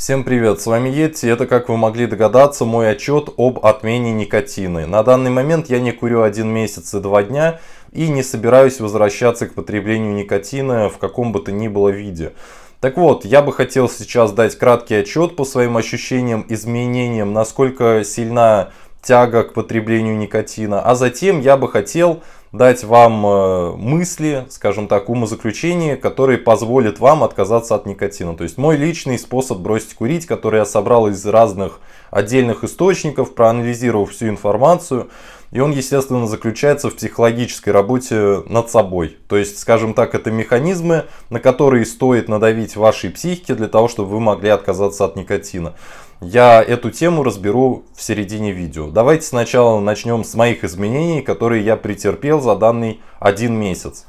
Всем привет, с вами Йети, это как вы могли догадаться мой отчет об отмене никотины. На данный момент я не курю один месяц и два дня и не собираюсь возвращаться к потреблению никотина в каком бы то ни было виде. Так вот, я бы хотел сейчас дать краткий отчет по своим ощущениям, изменениям, насколько сильна тяга к потреблению никотина, а затем я бы хотел дать вам э, мысли, скажем так, умозаключения, которые позволят вам отказаться от никотина. То есть мой личный способ бросить курить, который я собрал из разных отдельных источников, проанализировав всю информацию. И он, естественно, заключается в психологической работе над собой. То есть, скажем так, это механизмы, на которые стоит надавить вашей психике для того, чтобы вы могли отказаться от никотина. Я эту тему разберу в середине видео. Давайте сначала начнем с моих изменений, которые я претерпел за данный один месяц.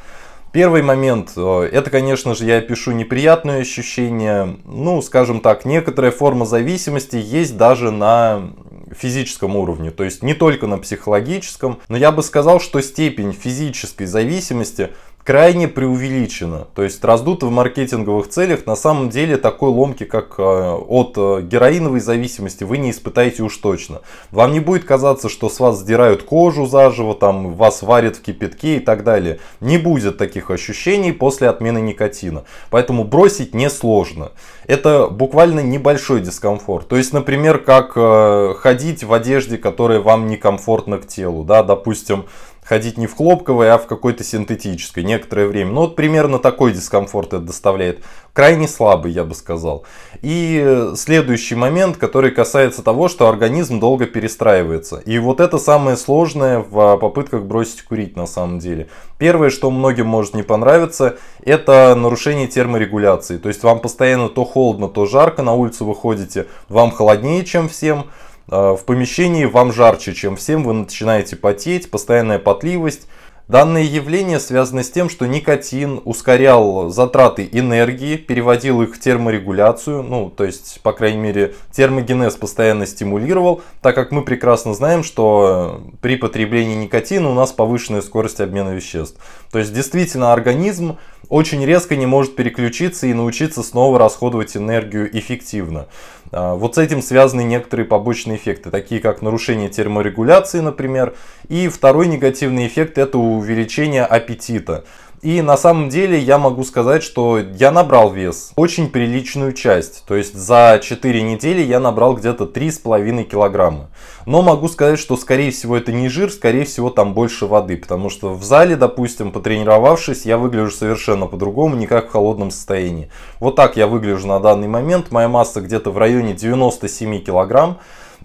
Первый момент, э, это, конечно же, я пишу неприятные ощущения, ну, скажем так, некоторая форма зависимости есть даже на физическом уровне, то есть не только на психологическом, но я бы сказал, что степень физической зависимости крайне преувеличено. То есть раздуто в маркетинговых целях. На самом деле такой ломки, как э, от э, героиновой зависимости, вы не испытаете уж точно. Вам не будет казаться, что с вас сдирают кожу заживо, там вас варят в кипятке и так далее. Не будет таких ощущений после отмены никотина. Поэтому бросить несложно. Это буквально небольшой дискомфорт. То есть, например, как э, ходить в одежде, которая вам некомфортна к телу. Да, допустим, ходить не в хлопковой, а в какой-то синтетической некоторое время. Ну вот примерно такой дискомфорт это доставляет. Крайне слабый, я бы сказал. И следующий момент, который касается того, что организм долго перестраивается. И вот это самое сложное в а, попытках бросить курить на самом деле. Первое, что многим может не понравиться, это нарушение терморегуляции. То есть вам постоянно то холодно, то жарко, на улицу выходите, вам холоднее, чем всем. А, в помещении вам жарче, чем всем, вы начинаете потеть, постоянная потливость. Данное явление связано с тем, что никотин ускорял затраты энергии, переводил их в терморегуляцию, ну, то есть, по крайней мере, термогенез постоянно стимулировал, так как мы прекрасно знаем, что при потреблении никотина у нас повышенная скорость обмена веществ. То есть, действительно, организм очень резко не может переключиться и научиться снова расходовать энергию эффективно. А, вот с этим связаны некоторые побочные эффекты, такие как нарушение терморегуляции, например. И второй негативный эффект это увеличение аппетита. И на самом деле я могу сказать, что я набрал вес, очень приличную часть. То есть за 4 недели я набрал где-то 3,5 килограмма. Но могу сказать, что скорее всего это не жир, скорее всего там больше воды. Потому что в зале, допустим, потренировавшись, я выгляжу совершенно по-другому, не как в холодном состоянии. Вот так я выгляжу на данный момент. Моя масса где-то в районе 97 килограмм.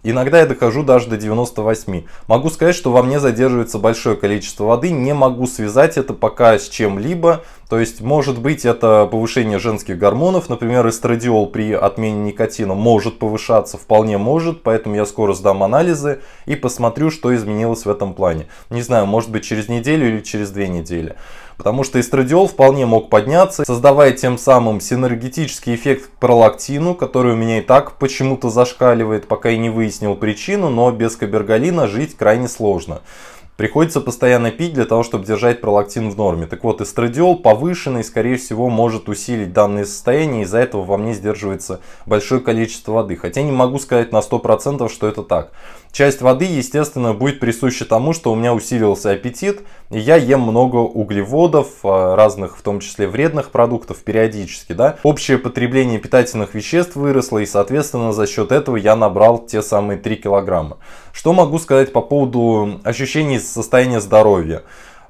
Иногда я дохожу даже до 98. Могу сказать, что во мне задерживается большое количество воды. Не могу связать это пока с чем-либо. То есть, может быть, это повышение женских гормонов. Например, эстрадиол при отмене никотина может повышаться, вполне может. Поэтому я скоро сдам анализы и посмотрю, что изменилось в этом плане. Не знаю, может быть, через неделю или через две недели. Потому что эстрадиол вполне мог подняться, создавая тем самым синергетический эффект пролактину, который у меня и так почему-то зашкаливает, пока я не выяснил причину, но без кабергалина жить крайне сложно. Приходится постоянно пить для того, чтобы держать пролактин в норме. Так вот, эстрадиол повышенный, скорее всего, может усилить данное состояние, из-за этого во мне сдерживается большое количество воды. Хотя не могу сказать на 100%, что это так. Часть воды, естественно, будет присуща тому, что у меня усилился аппетит, и я ем много углеводов, а, разных, в том числе вредных продуктов, периодически. Да? Общее потребление питательных веществ выросло, и, соответственно, за счет этого я набрал те самые 3 килограмма. Что могу сказать по поводу ощущений состояния здоровья?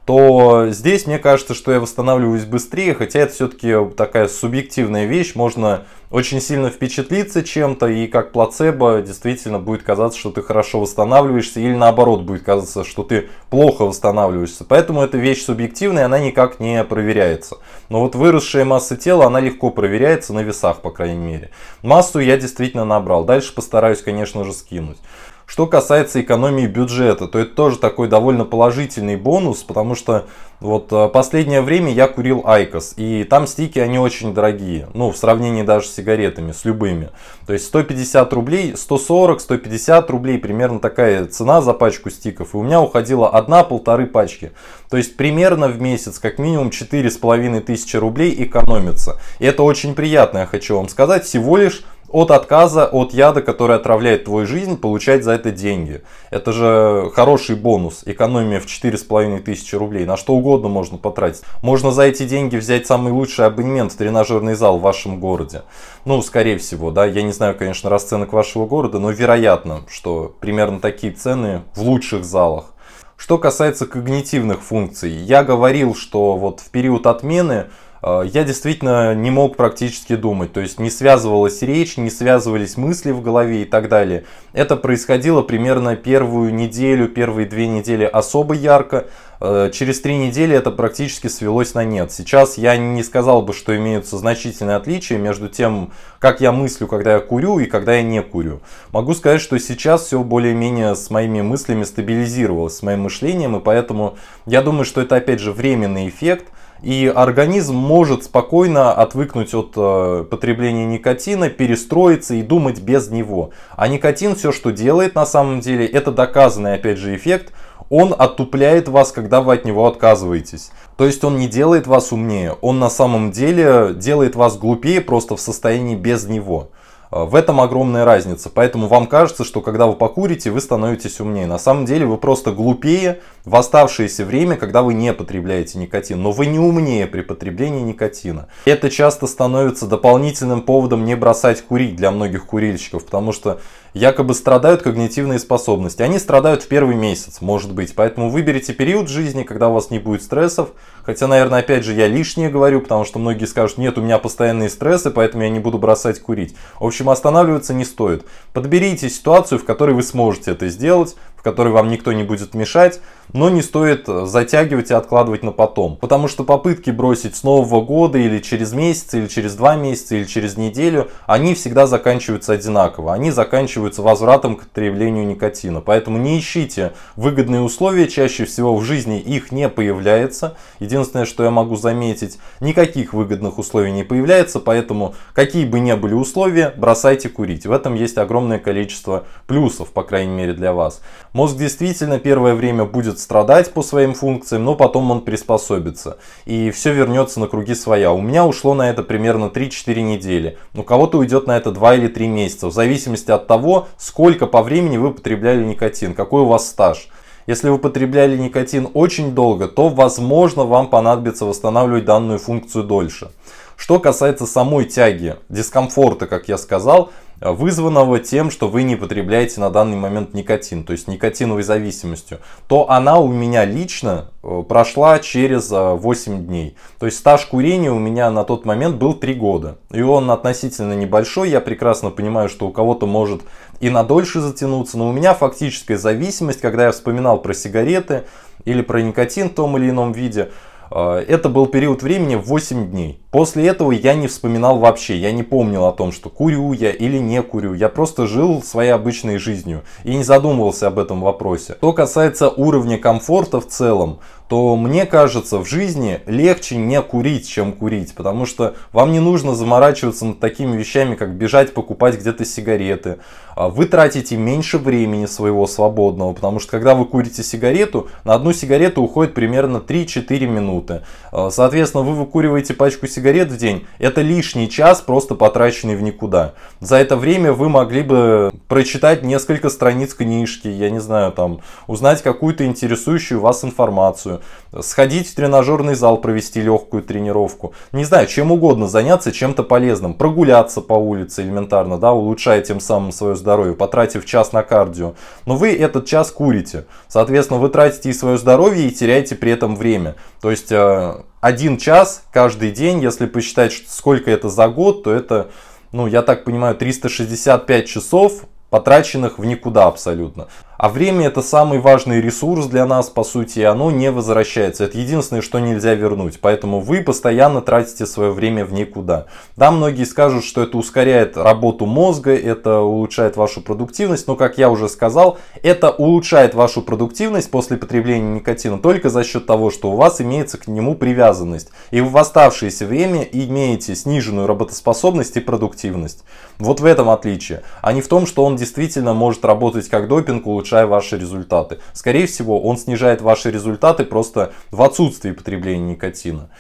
то здесь мне кажется, что я восстанавливаюсь быстрее, хотя это все-таки такая субъективная вещь, можно очень сильно впечатлиться чем-то, и как плацебо действительно будет казаться, что ты хорошо восстанавливаешься, или наоборот будет казаться, что ты плохо восстанавливаешься. Поэтому эта вещь субъективная, она никак не проверяется. Но вот выросшая масса тела, она легко проверяется на весах, по крайней мере. Массу я действительно набрал, дальше постараюсь, конечно же, скинуть. Что касается экономии бюджета, то это тоже такой довольно положительный бонус, потому что вот э, последнее время я курил Айкос, и там стики, они очень дорогие, ну, в сравнении даже с сигаретами, с любыми. То есть 150 рублей, 140-150 рублей, примерно такая цена за пачку стиков, и у меня уходила одна-полторы пачки. То есть примерно в месяц как минимум 4,5 тысячи рублей экономится. И это очень приятно, я хочу вам сказать, всего лишь от отказа от яда, который отравляет твою жизнь, получать за это деньги. Это же хороший бонус, экономия в 4,5 тысячи рублей, на что угодно можно потратить. Можно за эти деньги взять самый лучший абонемент в тренажерный зал в вашем городе. Ну, скорее всего, да, я не знаю, конечно, расценок вашего города, но вероятно, что примерно такие цены в лучших залах. Что касается когнитивных функций, я говорил, что вот в период отмены Э, я действительно не мог практически думать, то есть не связывалась речь, не связывались мысли в голове и так далее. Это происходило примерно первую неделю, первые две недели особо ярко, э, через три недели это практически свелось на нет. Сейчас я не сказал бы, что имеются значительные отличия между тем, как я мыслю, когда я курю и когда я не курю. Могу сказать, что сейчас все более-менее с моими мыслями стабилизировалось, с моим мышлением, и поэтому я думаю, что это опять же временный эффект, и организм может спокойно отвыкнуть от э, потребления никотина, перестроиться и думать без него. А никотин все, что делает на самом деле, это доказанный опять же эффект, он отупляет вас, когда вы от него отказываетесь. То есть он не делает вас умнее, он на самом деле делает вас глупее просто в состоянии без него. А, в этом огромная разница. Поэтому вам кажется, что когда вы покурите, вы становитесь умнее. На самом деле вы просто глупее в оставшееся время, когда вы не потребляете никотин. Но вы не умнее при потреблении никотина. Это часто становится дополнительным поводом не бросать курить для многих курильщиков. Потому что якобы страдают когнитивные способности. Они страдают в первый месяц, может быть. Поэтому выберите период жизни, когда у вас не будет стрессов. Хотя, наверное, опять же, я лишнее говорю, потому что многие скажут, нет, у меня постоянные стрессы, поэтому я не буду бросать курить. В общем, останавливаться не стоит. Подберите ситуацию, в которой вы сможете это сделать который вам никто не будет мешать, но не стоит э, затягивать и откладывать на потом. Потому что попытки бросить с нового года или через месяц, или через два месяца, или через неделю, они всегда заканчиваются одинаково. Они заканчиваются возвратом к потреблению никотина. Поэтому не ищите выгодные условия, чаще всего в жизни их не появляется. Единственное, что я могу заметить, никаких выгодных условий не появляется, поэтому какие бы ни были условия, бросайте курить. В этом есть огромное количество плюсов, по крайней мере для вас. Мозг действительно первое время будет страдать по своим функциям, но потом он приспособится. И все вернется на круги своя. У меня ушло на это примерно 3-4 недели. У ну, кого-то уйдет на это 2 или 3 месяца. В зависимости от того, сколько по времени вы потребляли никотин, какой у вас стаж. Если вы потребляли никотин очень долго, то возможно вам понадобится восстанавливать данную функцию дольше. Что касается самой тяги, дискомфорта, как я сказал, вызванного тем, что вы не потребляете на данный момент никотин, то есть никотиновой зависимостью, то она у меня лично э, прошла через 8 э, дней. То есть стаж курения у меня на тот момент был 3 года. И он относительно небольшой, я прекрасно понимаю, что у кого-то может и на дольше затянуться, но у меня фактическая зависимость, когда я вспоминал про сигареты или про никотин в том или ином виде, а, это был период времени 8 дней. После этого я не вспоминал вообще, я не помнил о том, что курю я или не курю. Я просто жил своей обычной жизнью и не задумывался об этом вопросе. Что касается уровня комфорта в целом, то мне кажется, в жизни легче не курить, чем курить, потому что вам не нужно заморачиваться над такими вещами, как бежать покупать где-то сигареты. А вы тратите меньше времени своего свободного, потому что когда вы курите сигарету, на одну сигарету уходит примерно 3-4 минуты. А, соответственно, вы выкуриваете пачку сигарет в день, это лишний час, просто потраченный в никуда. За это время вы могли бы прочитать несколько страниц книжки, я не знаю, там, узнать какую-то интересующую вас информацию, сходить в тренажерный зал, провести легкую тренировку. Не знаю, чем угодно заняться чем-то полезным. Прогуляться по улице элементарно, да, улучшая тем самым свое здоровье, потратив час на кардио. Но вы этот час курите. Соответственно, вы тратите и свое здоровье, и теряете при этом время. То есть, э, один час каждый день, если посчитать, сколько это за год, то это, ну, я так понимаю, 365 часов потраченных в никуда абсолютно. А время это самый важный ресурс для нас, по сути, и оно не возвращается. Это единственное, что нельзя вернуть. Поэтому вы постоянно тратите свое время в никуда. Да, многие скажут, что это ускоряет работу мозга, это улучшает вашу продуктивность. Но, как я уже сказал, это улучшает вашу продуктивность после потребления никотина только за счет того, что у вас имеется к нему привязанность. И в оставшееся время имеете сниженную работоспособность и продуктивность. Вот в этом отличие. А не в том, что он действительно может работать как допинг, улучшать улучшая ваши результаты. Скорее всего, он снижает ваши результаты просто в отсутствии потребления никотина.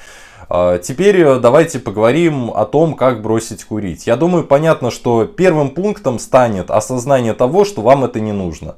А, теперь э, давайте поговорим о том, как бросить курить. Я думаю, понятно, что первым пунктом станет осознание того, что вам это не нужно.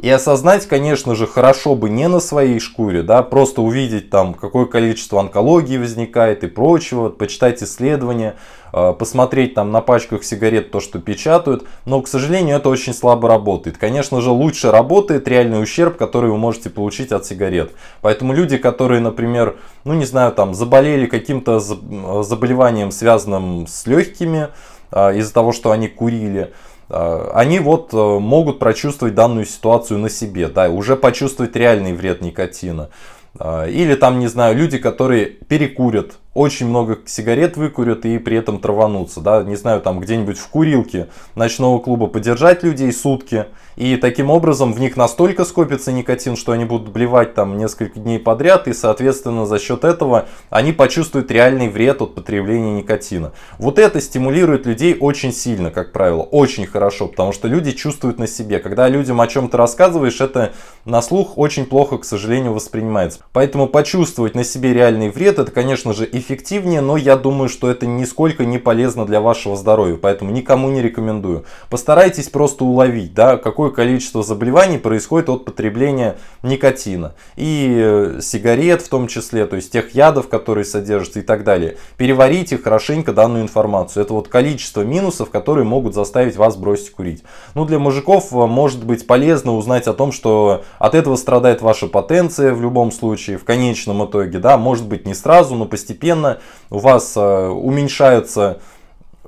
И осознать, конечно же, хорошо бы не на своей шкуре, да, просто увидеть там, какое количество онкологии возникает и прочего, почитать исследования, э, посмотреть там на пачках сигарет то, что печатают, но, к сожалению, это очень слабо работает. Конечно же, лучше работает реальный ущерб, который вы можете получить от сигарет. Поэтому люди, которые, например, ну не знаю, там заболели каким-то э, заболеванием, связанным с легкими, э, из-за того, что они курили, а, они вот э, могут прочувствовать данную ситуацию на себе, да, уже почувствовать реальный вред никотина. А, или там, не знаю, люди, которые перекурят очень много сигарет выкурят и при этом траванутся, да, не знаю, там где-нибудь в курилке ночного клуба подержать людей сутки, и таким образом в них настолько скопится никотин, что они будут блевать там несколько дней подряд, и, соответственно, за счет этого они почувствуют реальный вред от потребления никотина. Вот это стимулирует людей очень сильно, как правило, очень хорошо, потому что люди чувствуют на себе. Когда людям о чем-то рассказываешь, это на слух очень плохо, к сожалению, воспринимается. Поэтому почувствовать на себе реальный вред, это, конечно же, эффект эффективнее, но я думаю, что это нисколько не полезно для вашего здоровья, поэтому никому не рекомендую. Постарайтесь просто уловить, да, какое количество заболеваний происходит от потребления никотина и э, сигарет в том числе, то есть тех ядов, которые содержатся и так далее. Переварите хорошенько данную информацию. Это вот количество минусов, которые могут заставить вас бросить курить. Ну, для мужиков э, может быть полезно узнать о том, что от этого страдает ваша потенция в любом случае, в конечном итоге, да, может быть не сразу, но постепенно постепенно у вас э, уменьшаются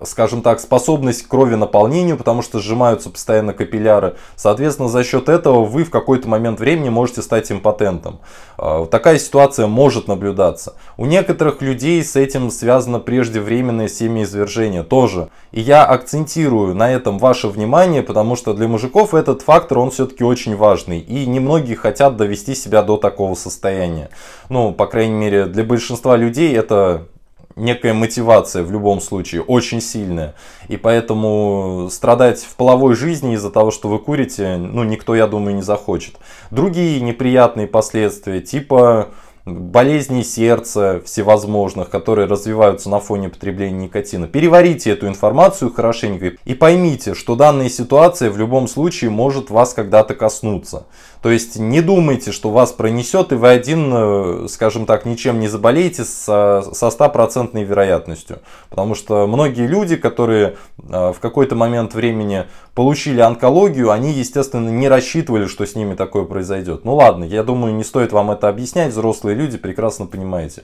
скажем так, способность к крови наполнению, потому что сжимаются постоянно капилляры. Соответственно, за счет этого вы в какой-то момент времени можете стать импотентом. А, такая ситуация может наблюдаться. У некоторых людей с этим связано преждевременное семяизвержение тоже. И я акцентирую на этом ваше внимание, потому что для мужиков этот фактор, он все-таки очень важный. И немногие хотят довести себя до такого состояния. Ну, по крайней мере, для большинства людей это некая мотивация в любом случае очень сильная. И поэтому страдать в половой жизни из-за того, что вы курите, ну, никто, я думаю, не захочет. Другие неприятные последствия, типа болезней сердца всевозможных, которые развиваются на фоне потребления никотина. Переварите эту информацию хорошенько и поймите, что данная ситуация в любом случае может вас когда-то коснуться. То есть не думайте, что вас пронесет и вы один, э, скажем так, ничем не заболеете со, со 100% вероятностью. Потому что многие люди, которые э, в какой-то момент времени получили онкологию, они, естественно, не рассчитывали, что с ними такое произойдет. Ну ладно, я думаю, не стоит вам это объяснять, взрослые люди прекрасно понимаете.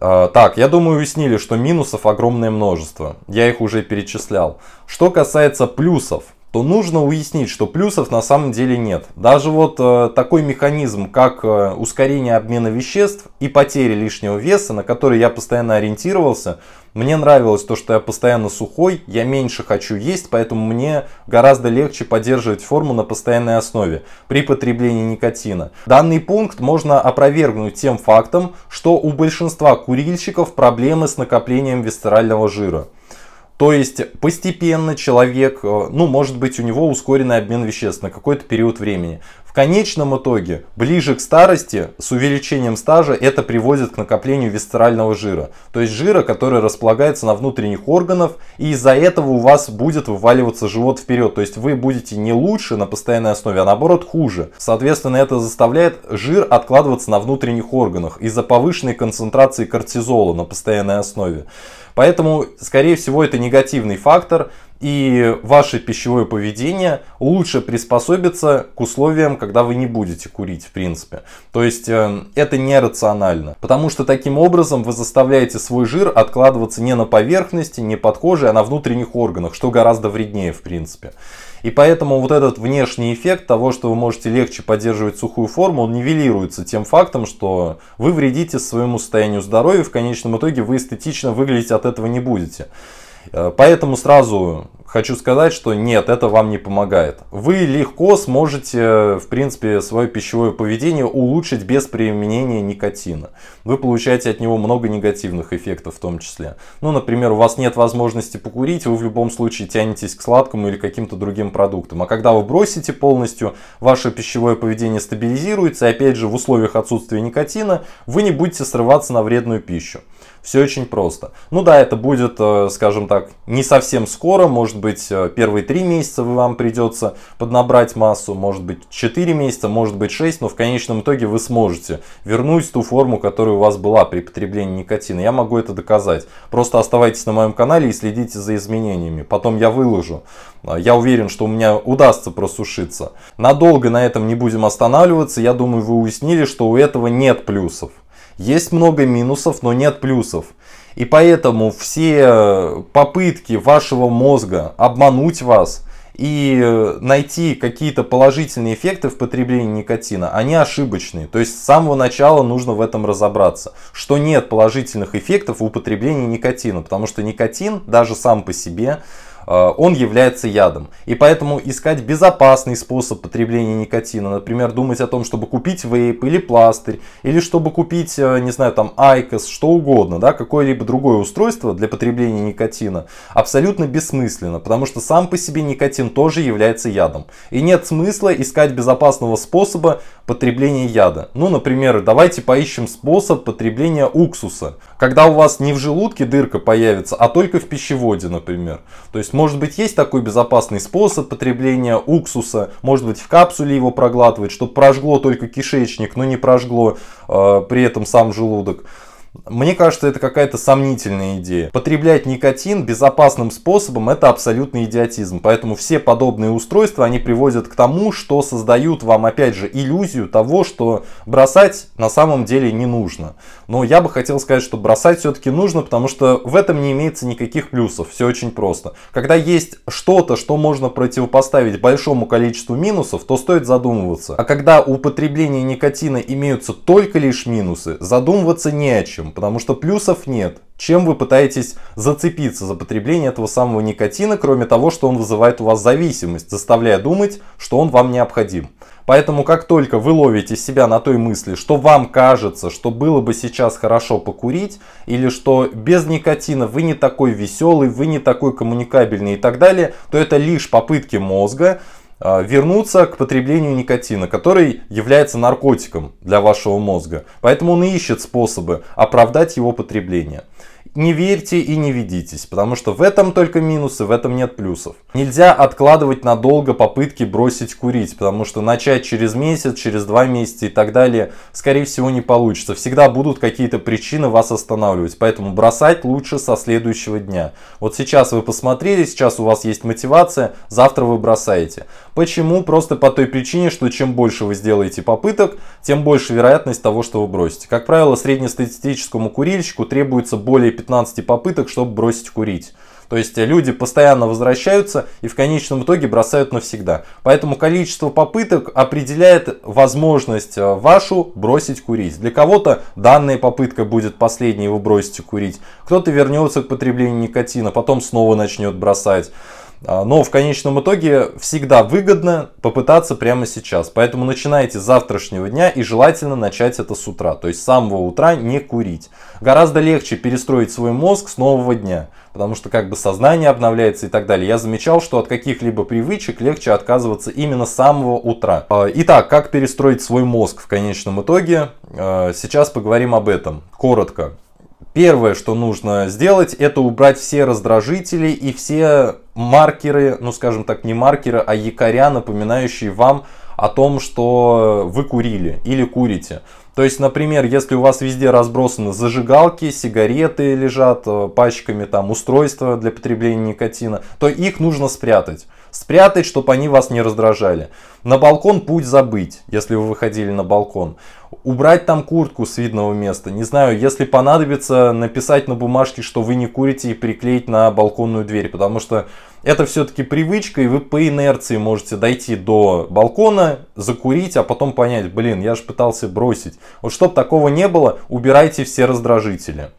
А, так, я думаю, уяснили, что минусов огромное множество. Я их уже перечислял. Что касается плюсов – то нужно уяснить, что плюсов на самом деле нет. Даже вот э, такой механизм, как э, ускорение обмена веществ и потери лишнего веса, на который я постоянно ориентировался, мне нравилось то, что я постоянно сухой, я меньше хочу есть, поэтому мне гораздо легче поддерживать форму на постоянной основе при потреблении никотина. Данный пункт можно опровергнуть тем фактом, что у большинства курильщиков проблемы с накоплением висцерального жира. То есть постепенно человек, э, ну может быть у него ускоренный обмен веществ на какой-то период времени. В конечном итоге, ближе к старости, с увеличением стажа, это приводит к накоплению висцерального жира. То есть жира, который располагается на внутренних органах, и из-за этого у вас будет вываливаться живот вперед. То есть вы будете не лучше на постоянной основе, а наоборот хуже. Соответственно, это заставляет жир откладываться на внутренних органах из-за повышенной концентрации кортизола на постоянной основе. Поэтому, скорее всего, это негативный фактор, и ваше пищевое поведение лучше приспособится к условиям, когда вы не будете курить, в принципе. То есть э, это нерационально, потому что таким образом вы заставляете свой жир откладываться не на поверхности, не под кожей, а на внутренних органах, что гораздо вреднее, в принципе. И поэтому вот этот внешний эффект того, что вы можете легче поддерживать сухую форму, он нивелируется тем фактом, что вы вредите своему состоянию здоровья, в конечном итоге вы эстетично выглядеть от этого не будете. Э, поэтому сразу хочу сказать, что нет, это вам не помогает. Вы легко сможете, в принципе, свое пищевое поведение улучшить без применения никотина. Вы получаете от него много негативных эффектов в том числе. Ну, например, у вас нет возможности покурить, вы в любом случае тянетесь к сладкому или каким-то другим продуктам. А когда вы бросите полностью, ваше пищевое поведение стабилизируется, и опять же, в условиях отсутствия никотина вы не будете срываться на вредную пищу. Все очень просто. Ну да, это будет, э, скажем так, не совсем скоро. Может быть, э, первые три месяца вам придется поднабрать массу. Может быть, 4 месяца, может быть, 6. Но в конечном итоге вы сможете вернуть ту форму, которая у вас была при потреблении никотина. Я могу это доказать. Просто оставайтесь на моем канале и следите за изменениями. Потом я выложу. Э, я уверен, что у меня удастся просушиться. Надолго на этом не будем останавливаться. Я думаю, вы уяснили, что у этого нет плюсов. Есть много минусов, но нет плюсов. И поэтому все э, попытки вашего мозга обмануть вас и э, найти какие-то положительные эффекты в потреблении никотина, они ошибочные. То есть с самого начала нужно в этом разобраться, что нет положительных эффектов в употреблении никотина, потому что никотин даже сам по себе Э, он является ядом. И поэтому искать безопасный способ потребления никотина, например, думать о том, чтобы купить вейп или пластырь, или чтобы купить, э, не знаю, там, айкос, что угодно, да, какое-либо другое устройство для потребления никотина, абсолютно бессмысленно, потому что сам по себе никотин тоже является ядом. И нет смысла искать безопасного способа потребления яда. Ну, например, давайте поищем способ потребления уксуса, когда у вас не в желудке дырка появится, а только в пищеводе, например. То есть может быть есть такой безопасный способ потребления уксуса, может быть в капсуле его проглатывать, чтобы прожгло только кишечник, но не прожгло э, при этом сам желудок. Мне кажется, это какая-то сомнительная идея. Потреблять никотин безопасным способом это абсолютный идиотизм. Поэтому все подобные устройства, они приводят к тому, что создают вам, опять же, иллюзию того, что бросать на самом деле не нужно. Но я бы хотел сказать, что бросать все-таки нужно, потому что в этом не имеется никаких плюсов. Все очень просто. Когда есть что-то, что можно противопоставить большому количеству минусов, то стоит задумываться. А когда у потребления никотина имеются только лишь минусы, задумываться не о чем будущем, потому что плюсов нет. Чем вы пытаетесь зацепиться за потребление этого самого никотина, кроме того, что он вызывает у вас зависимость, заставляя думать, что он вам необходим. Поэтому как только вы ловите себя на той мысли, что вам кажется, что было бы сейчас хорошо покурить, или что без никотина вы не такой веселый, вы не такой коммуникабельный и так далее, то это лишь попытки мозга Э, вернуться к потреблению никотина, который является наркотиком для вашего мозга. Поэтому он и ищет способы оправдать его потребление. Не верьте и не ведитесь, потому что в этом только минусы, в этом нет плюсов. Нельзя откладывать надолго попытки бросить курить, потому что начать через месяц, через два месяца и так далее, скорее всего, не получится. Всегда будут какие-то причины вас останавливать, поэтому бросать лучше со следующего дня. Вот сейчас вы посмотрели, сейчас у вас есть мотивация, завтра вы бросаете. Почему? Просто по той причине, что чем больше вы сделаете попыток, тем больше вероятность того, что вы бросите. Как правило, среднестатистическому курильщику требуется более 15 попыток, чтобы бросить курить. То есть э, люди постоянно возвращаются и в конечном итоге бросают навсегда. Поэтому количество попыток определяет возможность э, вашу бросить курить. Для кого-то данная попытка будет последней, вы бросите курить. Кто-то вернется к потреблению никотина, потом снова начнет бросать. А, но в конечном итоге всегда выгодно попытаться прямо сейчас. Поэтому начинайте с завтрашнего дня и желательно начать это с утра. То есть с самого утра не курить. Гораздо легче перестроить свой мозг с нового дня. Потому что как бы сознание обновляется и так далее. Я замечал, что от каких-либо привычек легче отказываться именно с самого утра. А, итак, как перестроить свой мозг в конечном итоге? А, сейчас поговорим об этом. Коротко. Первое, что нужно сделать, это убрать все раздражители и все маркеры, ну скажем так, не маркеры, а якоря, напоминающие вам о том, что вы курили или курите. То есть, например, если у вас везде разбросаны зажигалки, сигареты лежат э, пачками, там устройства для потребления никотина, то их нужно спрятать спрятать, чтобы они вас не раздражали. На балкон путь забыть, если вы выходили на балкон. Убрать там куртку с видного места. Не знаю, если понадобится, написать на бумажке, что вы не курите и приклеить на балконную дверь. Потому что это все-таки привычка, и вы по инерции можете дойти до балкона, закурить, а потом понять, блин, я же пытался бросить. Вот чтобы такого не было, убирайте все раздражители.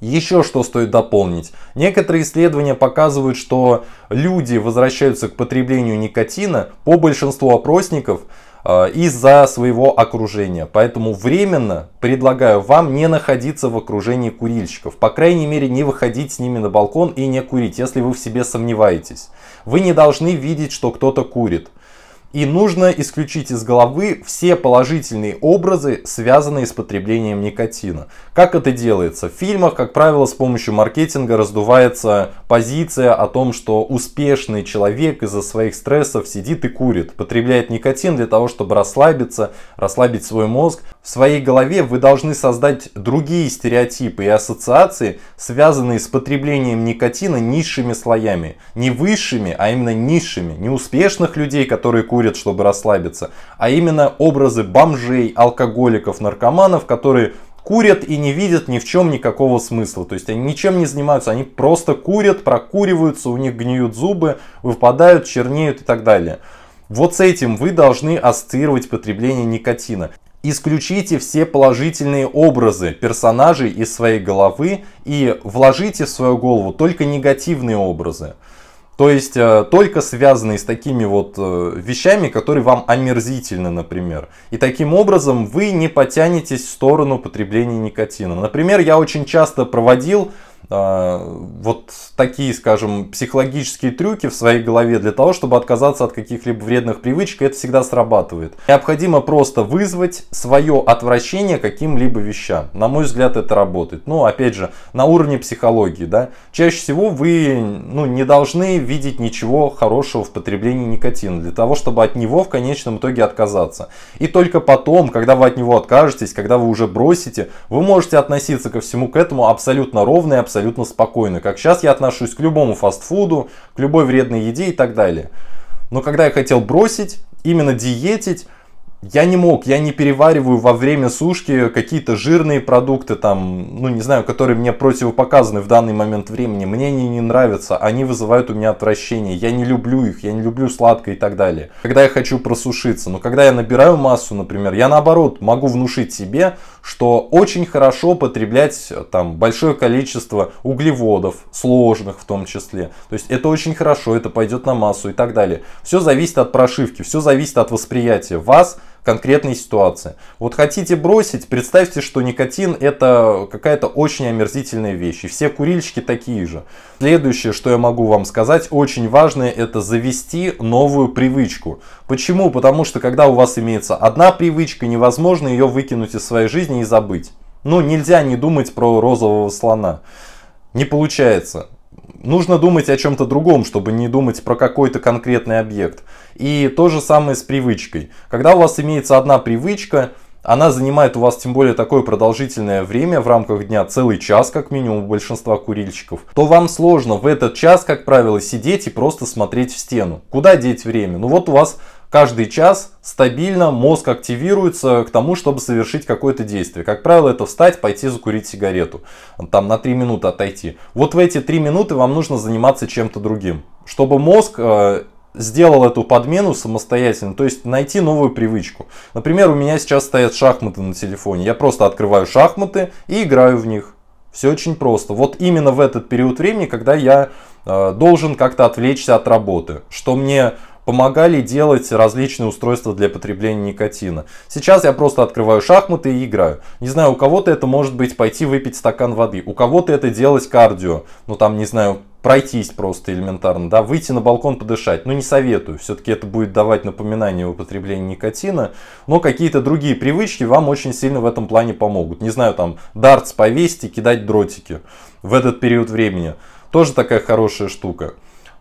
Еще что стоит дополнить. Некоторые исследования показывают, что люди возвращаются к потреблению никотина по большинству опросников э, из-за своего окружения. Поэтому временно предлагаю вам не находиться в окружении курильщиков. По крайней мере, не выходить с ними на балкон и не курить, если вы в себе сомневаетесь. Вы не должны видеть, что кто-то курит. И нужно исключить из головы все положительные образы, связанные с потреблением никотина. Как это делается? В фильмах, как правило, с помощью маркетинга раздувается позиция о том, что успешный человек из-за своих стрессов сидит и курит, потребляет никотин для того, чтобы расслабиться, расслабить свой мозг. В своей голове вы должны создать другие стереотипы и ассоциации, связанные с потреблением никотина низшими слоями. Не высшими, а именно низшими. Не успешных людей, которые курят курят, чтобы расслабиться, а именно образы бомжей, алкоголиков, наркоманов, которые курят и не видят ни в чем никакого смысла. То есть они ничем не занимаются, они просто курят, прокуриваются, у них гниют зубы, выпадают, чернеют и так далее. Вот с этим вы должны ассоциировать потребление никотина. Исключите все положительные образы персонажей из своей головы и вложите в свою голову только негативные образы. То есть э, только связанные с такими вот э, вещами, которые вам омерзительны, например. И таким образом вы не потянетесь в сторону потребления никотина. Например, я очень часто проводил а, вот такие, скажем, психологические трюки в своей голове для того, чтобы отказаться от каких-либо вредных привычек, это всегда срабатывает. Необходимо просто вызвать свое отвращение каким-либо вещам. На мой взгляд, это работает. Но, ну, опять же, на уровне психологии, да, чаще всего вы, ну, не должны видеть ничего хорошего в потреблении никотина, для того, чтобы от него в конечном итоге отказаться. И только потом, когда вы от него откажетесь, когда вы уже бросите, вы можете относиться ко всему к этому абсолютно ровно и абсолютно спокойно. Как сейчас я отношусь к любому фастфуду, к любой вредной еде и так далее. Но когда я хотел бросить, именно диетить, я не мог, я не перевариваю во время сушки какие-то жирные продукты, там, ну не знаю, которые мне противопоказаны в данный момент времени. Мне они не нравятся, они вызывают у меня отвращение. Я не люблю их, я не люблю сладкое и так далее. Когда я хочу просушиться, но когда я набираю массу, например, я наоборот могу внушить себе, что очень хорошо потреблять э, там большое количество углеводов, сложных в том числе. То есть это очень хорошо, это пойдет на массу и так далее. Все зависит от прошивки, все зависит от восприятия вас, конкретной ситуации. Вот хотите бросить, представьте, что никотин это какая-то очень омерзительная вещь. И все курильщики такие же. Следующее, что я могу вам сказать, очень важное, это завести новую привычку. Почему? Потому что когда у вас имеется одна привычка, невозможно ее выкинуть из своей жизни и забыть. Ну, нельзя не думать про розового слона. Не получается нужно думать о чем-то другом, чтобы не думать про какой-то конкретный объект. И то же самое с привычкой. Когда у вас имеется одна привычка, она занимает у вас тем более такое продолжительное время в рамках дня, целый час как минимум у большинства курильщиков, то вам сложно в этот час, как правило, сидеть и просто смотреть в стену. Куда деть время? Ну вот у вас каждый час стабильно мозг активируется к тому, чтобы совершить какое-то действие. Как правило, это встать, пойти закурить сигарету, там на 3 минуты отойти. Вот в эти 3 минуты вам нужно заниматься чем-то другим, чтобы мозг э, сделал эту подмену самостоятельно, то есть найти новую привычку. Например, у меня сейчас стоят шахматы на телефоне. Я просто открываю шахматы и играю в них. Все очень просто. Вот именно в этот период времени, когда я э, должен как-то отвлечься от работы, что мне помогали делать различные устройства для потребления никотина. Сейчас я просто открываю шахматы и играю. Не знаю, у кого-то это может быть пойти выпить стакан воды, у кого-то это делать кардио, ну там, не знаю, пройтись просто элементарно, да, выйти на балкон подышать. Ну, не советую, все-таки это будет давать напоминание о употреблении никотина, но какие-то другие привычки вам очень сильно в этом плане помогут. Не знаю, там, дартс повесить и кидать дротики в этот период времени. Тоже такая хорошая штука.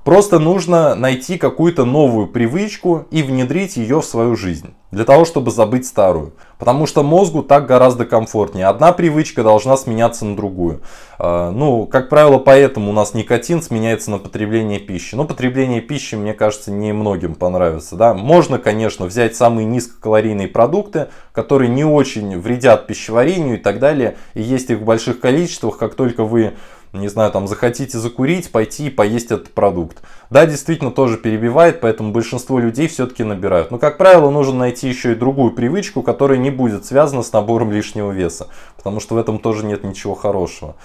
Просто нужно найти какую-то новую привычку и внедрить ее в свою жизнь, для того, чтобы забыть старую. Потому что мозгу так гораздо комфортнее. Одна привычка должна сменяться на другую. А, ну, как правило, поэтому у нас никотин сменяется на потребление пищи. Но потребление пищи, мне кажется, не многим понравится. Да? Можно, конечно, взять самые низкокалорийные продукты, которые не очень вредят пищеварению и так далее. И есть их в больших количествах. Как только вы не знаю, там захотите закурить, пойти и поесть этот продукт. Да, действительно тоже перебивает, поэтому большинство людей все-таки набирают. Но, как правило, нужно найти еще и другую привычку, которая не будет связана с набором лишнего веса, потому что в этом тоже нет ничего хорошего.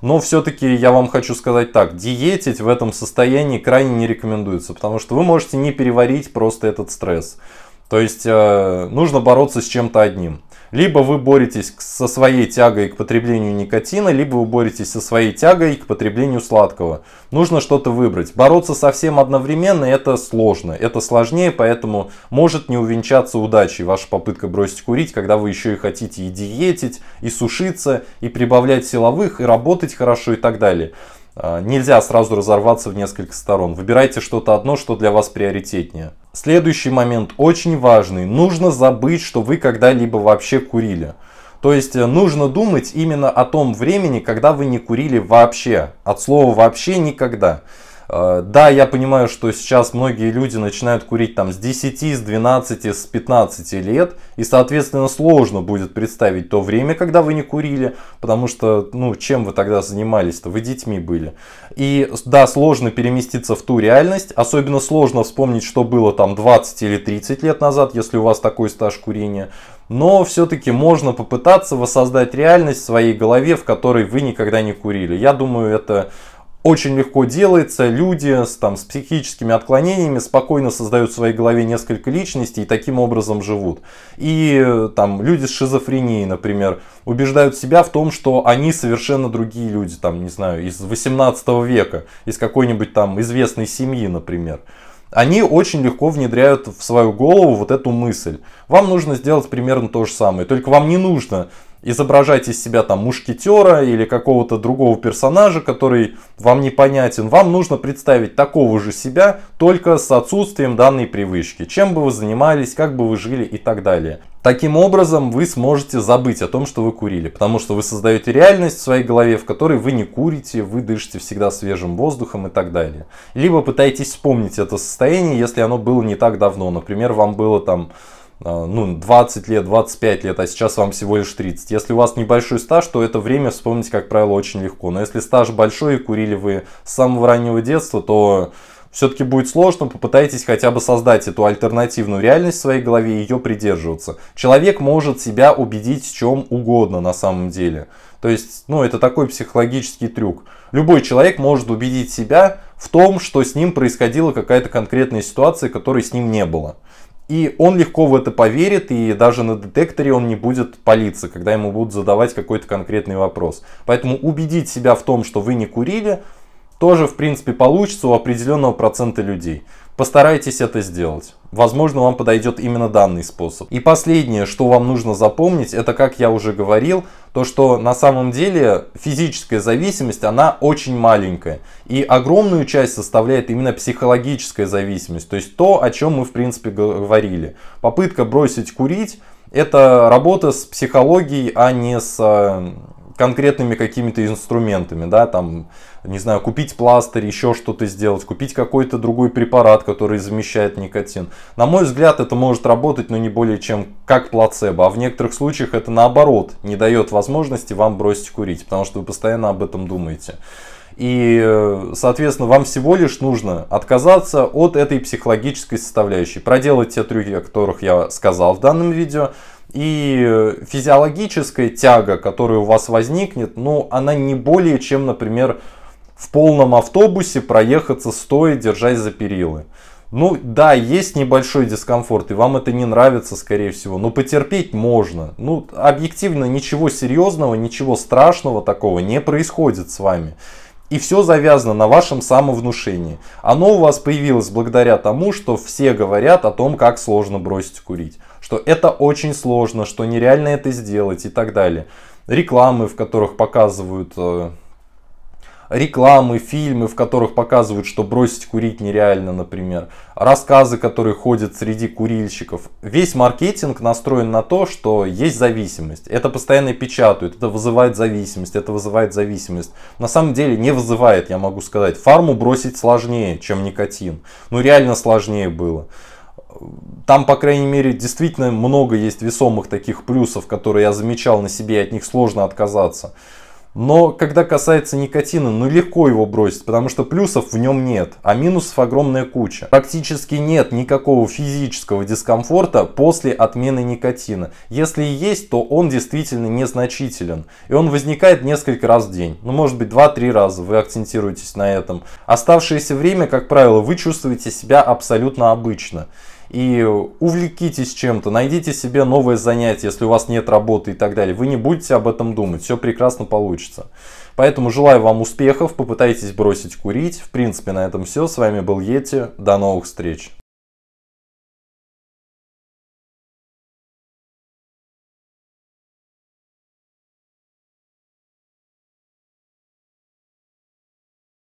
Но все-таки я вам хочу сказать так, диетить в этом состоянии крайне не рекомендуется, потому что вы можете не переварить просто этот стресс. То есть э, нужно бороться с чем-то одним. Либо вы боретесь со своей тягой к потреблению никотина, либо вы боретесь со своей тягой к потреблению сладкого. Нужно что-то выбрать. Бороться совсем одновременно это сложно, это сложнее, поэтому может не увенчаться удачей ваша попытка бросить курить, когда вы еще и хотите и диетить, и сушиться, и прибавлять силовых, и работать хорошо и так далее. А, нельзя сразу разорваться в несколько сторон. Выбирайте что-то одно, что для вас приоритетнее. Следующий момент очень важный. Нужно забыть, что вы когда-либо вообще курили. То есть э, нужно думать именно о том времени, когда вы не курили вообще. От слова вообще никогда. Э, да, я понимаю, что сейчас многие люди начинают курить там с 10, с 12, с 15 лет, и, соответственно, сложно будет представить то время, когда вы не курили, потому что, ну, чем вы тогда занимались-то? Вы детьми были. И, да, сложно переместиться в ту реальность, особенно сложно вспомнить, что было там 20 или 30 лет назад, если у вас такой стаж курения, но все-таки можно попытаться воссоздать реальность в своей голове, в которой вы никогда не курили. Я думаю, это очень легко делается, люди с, там, с психическими отклонениями спокойно создают в своей голове несколько личностей и таким образом живут. И там люди с шизофренией, например, убеждают себя в том, что они совершенно другие люди, там, не знаю, из 18 века, из какой-нибудь там известной семьи, например они очень легко внедряют в свою голову вот эту мысль. Вам нужно сделать примерно то же самое, только вам не нужно изображать из себя там мушкетера или какого-то другого персонажа, который вам непонятен, вам нужно представить такого же себя, только с отсутствием данной привычки, чем бы вы занимались, как бы вы жили и так далее. Таким образом вы сможете забыть о том, что вы курили, потому что вы создаете реальность в своей голове, в которой вы не курите, вы дышите всегда свежим воздухом и так далее. Либо пытаетесь вспомнить это состояние, если оно было не так давно, например, вам было там а, ну, 20 лет, 25 лет, а сейчас вам всего лишь 30. Если у вас небольшой стаж, то это время вспомнить, как правило, очень легко. Но если стаж большой и курили вы с самого раннего детства, то все-таки будет сложно, попытайтесь хотя бы создать эту альтернативную реальность в своей голове и ее придерживаться. Человек может себя убедить в чем угодно на самом деле. То есть, ну, это такой психологический трюк. Любой человек может убедить себя в том, что с ним происходила какая-то конкретная ситуация, которой с ним не было. И он легко в это поверит, и даже на детекторе он не будет палиться, когда ему будут задавать какой-то конкретный вопрос. Поэтому убедить себя в том, что вы не курили, тоже, в принципе, получится у определенного процента людей. Постарайтесь это сделать. Возможно, вам подойдет именно данный способ. И последнее, что вам нужно запомнить, это, как я уже говорил, то, что на самом деле физическая зависимость, она очень маленькая. И огромную часть составляет именно психологическая зависимость. То есть то, о чем мы, в принципе, говорили. Попытка бросить курить, это работа с психологией, а не с э, конкретными какими-то инструментами, да, там, не знаю, купить пластырь, еще что-то сделать, купить какой-то другой препарат, который замещает никотин. На мой взгляд, это может работать, но не более чем как плацебо, а в некоторых случаях это наоборот не дает возможности вам бросить курить, потому что вы постоянно об этом думаете. И, э, соответственно, вам всего лишь нужно отказаться от этой психологической составляющей, проделать те трюки, о которых я сказал в данном видео, и э, физиологическая тяга, которая у вас возникнет, ну, она не более чем, например, в полном автобусе проехаться стоя, держась за перилы. Ну да, есть небольшой дискомфорт, и вам это не нравится, скорее всего, но потерпеть можно. Ну, объективно, ничего серьезного, ничего страшного такого не происходит с вами. И все завязано на вашем самовнушении. Оно у вас появилось благодаря тому, что все говорят о том, как сложно бросить курить что это очень сложно, что нереально это сделать и так далее. Рекламы, в которых показывают э, рекламы, фильмы, в которых показывают, что бросить курить нереально, например. Рассказы, которые ходят среди курильщиков. Весь маркетинг настроен на то, что есть зависимость. Это постоянно печатают, это вызывает зависимость, это вызывает зависимость. На самом деле не вызывает, я могу сказать. Фарму бросить сложнее, чем никотин. Ну реально сложнее было. Там, по крайней мере, действительно много есть весомых таких плюсов, которые я замечал на себе, и от них сложно отказаться. Но когда касается никотина, ну легко его бросить, потому что плюсов в нем нет, а минусов огромная куча. Практически нет никакого физического дискомфорта после отмены никотина. Если и есть, то он действительно незначителен. И он возникает несколько раз в день. Ну может быть 2-3 раза, вы акцентируетесь на этом. Оставшееся время, как правило, вы чувствуете себя абсолютно обычно и увлекитесь чем-то, найдите себе новое занятие, если у вас нет работы и так далее. Вы не будете об этом думать, все прекрасно получится. Поэтому желаю вам успехов, попытайтесь бросить курить. В принципе, на этом все. С вами был Йети. До новых встреч.